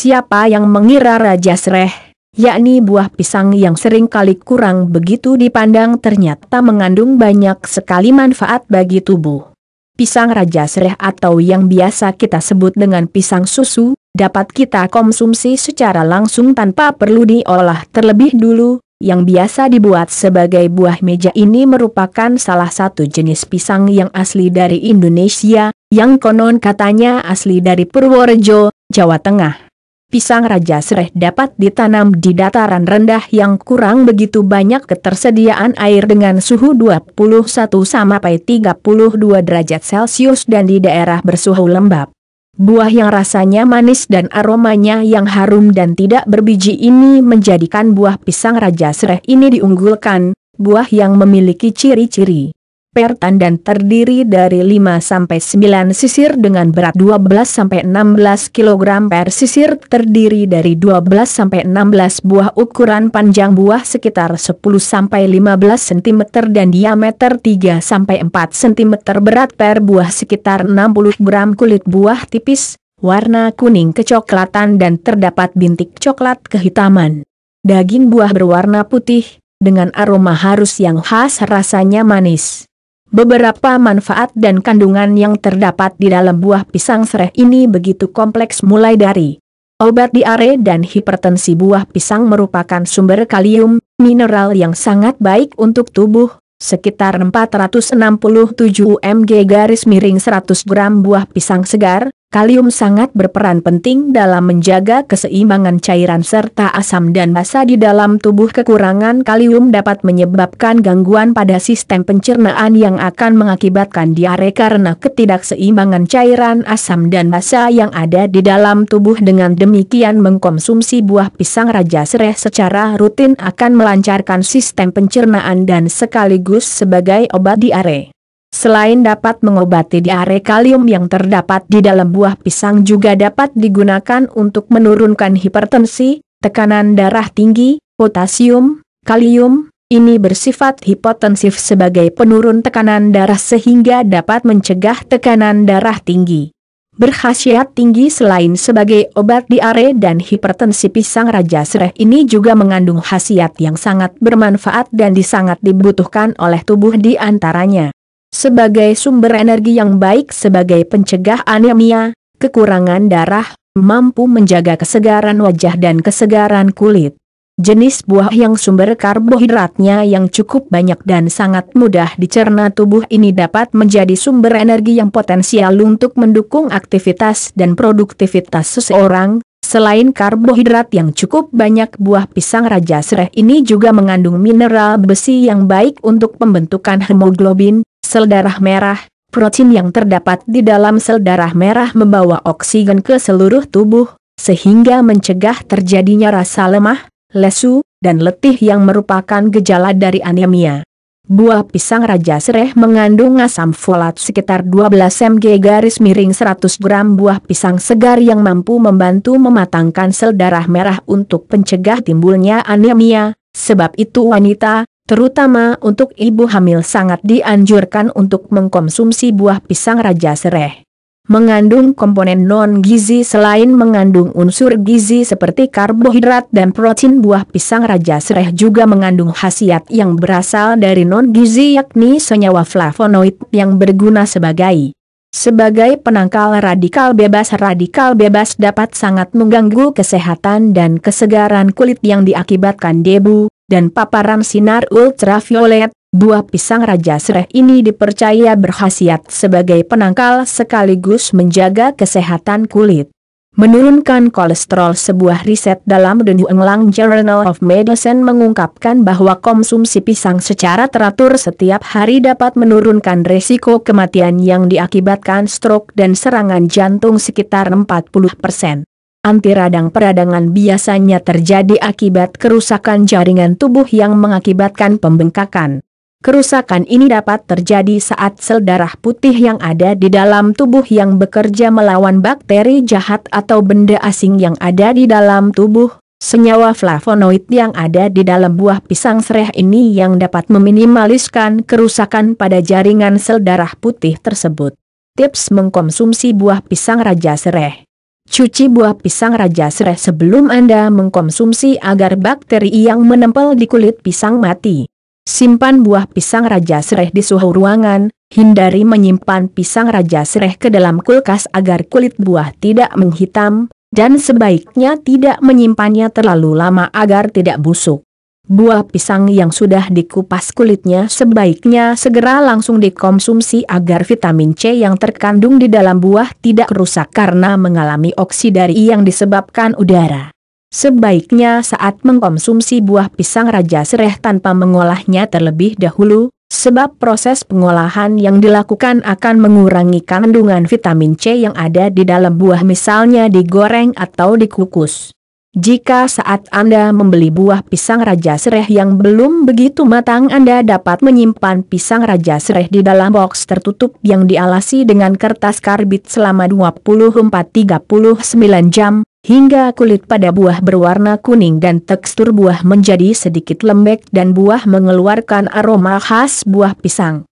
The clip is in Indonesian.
Siapa yang mengira Raja sreh, yakni buah pisang yang sering kali kurang begitu dipandang ternyata mengandung banyak sekali manfaat bagi tubuh. Pisang Raja sreh atau yang biasa kita sebut dengan pisang susu, dapat kita konsumsi secara langsung tanpa perlu diolah terlebih dulu, yang biasa dibuat sebagai buah meja ini merupakan salah satu jenis pisang yang asli dari Indonesia, yang konon katanya asli dari Purworejo, Jawa Tengah pisang Raja Sereh dapat ditanam di dataran rendah yang kurang begitu banyak ketersediaan air dengan suhu 21 sampai 32 derajat Celcius dan di daerah bersuhu lembab. Buah yang rasanya manis dan aromanya yang harum dan tidak berbiji ini menjadikan buah pisang Raja Sereh ini diunggulkan, buah yang memiliki ciri-ciri Pertan dan terdiri dari 5-9 sisir dengan berat 12-16 kg per sisir terdiri dari 12-16 buah ukuran panjang buah sekitar 10-15 cm dan diameter 3-4 cm berat per buah sekitar 60 gram kulit buah tipis, warna kuning kecoklatan dan terdapat bintik coklat kehitaman. Daging buah berwarna putih, dengan aroma harus yang khas rasanya manis. Beberapa manfaat dan kandungan yang terdapat di dalam buah pisang sereh ini begitu kompleks mulai dari obat diare dan hipertensi buah pisang merupakan sumber kalium, mineral yang sangat baik untuk tubuh, sekitar 467 mg garis miring 100 gram buah pisang segar, Kalium sangat berperan penting dalam menjaga keseimbangan cairan serta asam dan basa di dalam tubuh kekurangan kalium dapat menyebabkan gangguan pada sistem pencernaan yang akan mengakibatkan diare karena ketidakseimbangan cairan asam dan basa yang ada di dalam tubuh dengan demikian mengkonsumsi buah pisang raja sereh secara rutin akan melancarkan sistem pencernaan dan sekaligus sebagai obat diare. Selain dapat mengobati diare kalium yang terdapat di dalam buah pisang juga dapat digunakan untuk menurunkan hipertensi, tekanan darah tinggi, potasium, kalium, ini bersifat hipotensif sebagai penurun tekanan darah sehingga dapat mencegah tekanan darah tinggi. Berkhasiat tinggi selain sebagai obat diare dan hipertensi pisang raja sereh ini juga mengandung khasiat yang sangat bermanfaat dan disangat dibutuhkan oleh tubuh di antaranya. Sebagai sumber energi yang baik sebagai pencegah anemia, kekurangan darah, mampu menjaga kesegaran wajah dan kesegaran kulit. Jenis buah yang sumber karbohidratnya yang cukup banyak dan sangat mudah dicerna tubuh ini dapat menjadi sumber energi yang potensial untuk mendukung aktivitas dan produktivitas seseorang. Selain karbohidrat yang cukup banyak buah pisang raja sereh ini juga mengandung mineral besi yang baik untuk pembentukan hemoglobin, sel darah merah, protein yang terdapat di dalam sel darah merah membawa oksigen ke seluruh tubuh, sehingga mencegah terjadinya rasa lemah, lesu, dan letih yang merupakan gejala dari anemia. Buah pisang Raja Sereh mengandung asam folat sekitar 12 mg garis miring 100 gram buah pisang segar yang mampu membantu mematangkan sel darah merah untuk pencegah timbulnya anemia, sebab itu wanita, terutama untuk ibu hamil sangat dianjurkan untuk mengkonsumsi buah pisang raja sereh. Mengandung komponen non-gizi selain mengandung unsur gizi seperti karbohidrat dan protein buah pisang raja sereh juga mengandung khasiat yang berasal dari non-gizi yakni senyawa flavonoid yang berguna sebagai sebagai penangkal radikal bebas radikal bebas dapat sangat mengganggu kesehatan dan kesegaran kulit yang diakibatkan debu, dan paparan sinar ultraviolet, buah pisang Raja Sereh ini dipercaya berkhasiat sebagai penangkal sekaligus menjaga kesehatan kulit. Menurunkan kolesterol sebuah riset dalam The New England Journal of Medicine mengungkapkan bahwa konsumsi pisang secara teratur setiap hari dapat menurunkan risiko kematian yang diakibatkan stroke dan serangan jantung sekitar 40 persen. Anti radang peradangan biasanya terjadi akibat kerusakan jaringan tubuh yang mengakibatkan pembengkakan. Kerusakan ini dapat terjadi saat sel darah putih yang ada di dalam tubuh yang bekerja melawan bakteri jahat atau benda asing yang ada di dalam tubuh. Senyawa flavonoid yang ada di dalam buah pisang sereh ini yang dapat meminimaliskan kerusakan pada jaringan sel darah putih tersebut. Tips mengkonsumsi buah pisang raja sereh Cuci buah pisang raja serai sebelum Anda mengkonsumsi agar bakteri yang menempel di kulit pisang mati. Simpan buah pisang raja serai di suhu ruangan, hindari menyimpan pisang raja serai ke dalam kulkas agar kulit buah tidak menghitam, dan sebaiknya tidak menyimpannya terlalu lama agar tidak busuk. Buah pisang yang sudah dikupas kulitnya sebaiknya segera langsung dikonsumsi agar vitamin C yang terkandung di dalam buah tidak rusak karena mengalami oksidasi yang disebabkan udara. Sebaiknya saat mengkonsumsi buah pisang raja sereh tanpa mengolahnya terlebih dahulu, sebab proses pengolahan yang dilakukan akan mengurangi kandungan vitamin C yang ada di dalam buah misalnya digoreng atau dikukus. Jika saat Anda membeli buah pisang Raja Sereh yang belum begitu matang Anda dapat menyimpan pisang Raja Sereh di dalam box tertutup yang dialasi dengan kertas karbit selama 24-39 jam, hingga kulit pada buah berwarna kuning dan tekstur buah menjadi sedikit lembek dan buah mengeluarkan aroma khas buah pisang.